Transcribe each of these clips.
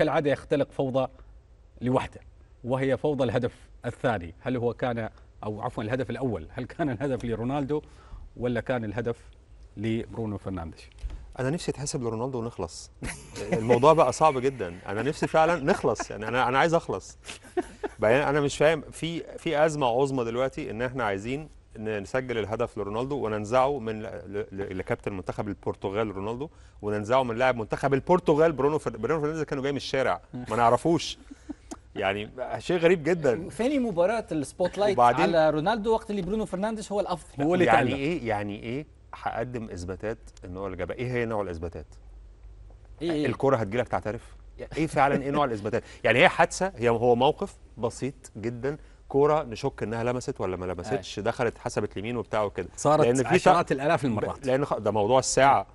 كالعادة يختلق فوضى لوحده وهي فوضى الهدف الثاني هل هو كان أو عفوا الهدف الأول هل كان الهدف لرونالدو ولا كان الهدف لبرونو فرنانديش انا نفسي اتحسب لرونالدو ونخلص الموضوع بقى صعب جدا انا نفسي فعلا نخلص يعني انا انا عايز اخلص بقى انا مش فاهم في في ازمه عظمى دلوقتي ان احنا عايزين نسجل الهدف لرونالدو وننزعه من لكابتن منتخب البرتغال رونالدو وننزعه من لاعب منتخب البرتغال برونو فر... برونو فرنانديز كانوا جاي من الشارع ما نعرفوش يعني شيء غريب جدا ثاني مباراه السبوت لايت وبعدين... على رونالدو وقت اللي برونو فرنانديز هو الافضل هو اللي يعني ايه يعني ايه هقدم اثباتات ان هو اللي جابها ايه هي نوع الاثباتات؟ ايه, إيه؟ الكره لك تعترف؟ ايه فعلا ايه نوع الاثباتات؟ يعني هي حادثه هي هو موقف بسيط جدا كوره نشك انها لمست ولا ما لمستش دخلت حسبت لمين وبتاع وكده صارت لان في عشرات الالاف المرات لان ده موضوع الساعه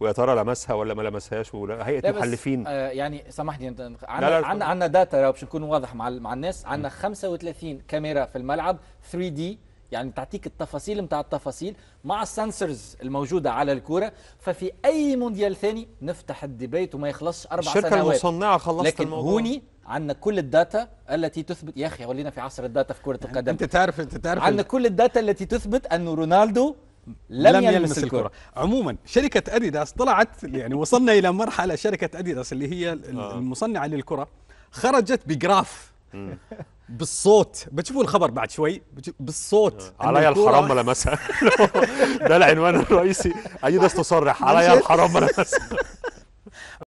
ويا ترى لمسها ولا ما لمسهاش وهيئه المحلفين آه يعني سامحني انت عندنا عندنا داتا داتا باش نكون واضح مع مع الناس عندنا 35 كاميرا في الملعب 3 دي يعني تعطيك التفاصيل نتاع التفاصيل مع السنسرز الموجوده على الكوره ففي اي مونديال ثاني نفتح الديبيت وما يخلصش اربع سنوات الشركه المصنعه خلصت لكن الموضوع. هوني عندنا كل الداتا التي تثبت يا اخي ولينا في عصر الداتا في كره القدم انت تعرف انت تعرف عندنا كل الداتا التي تثبت ان رونالدو لم, لم يلمس, الكرة. الكرة عموما شركة أديداس طلعت يعني وصلنا إلى مرحلة شركة أديداس اللي هي آه. المصنعة للكرة خرجت بجراف بالصوت بتشوفوا الخبر بعد شوي بالصوت آه. علي الحرام ما لمسها ده العنوان الرئيسي أديداس تصرح علي الحرام ما لمسها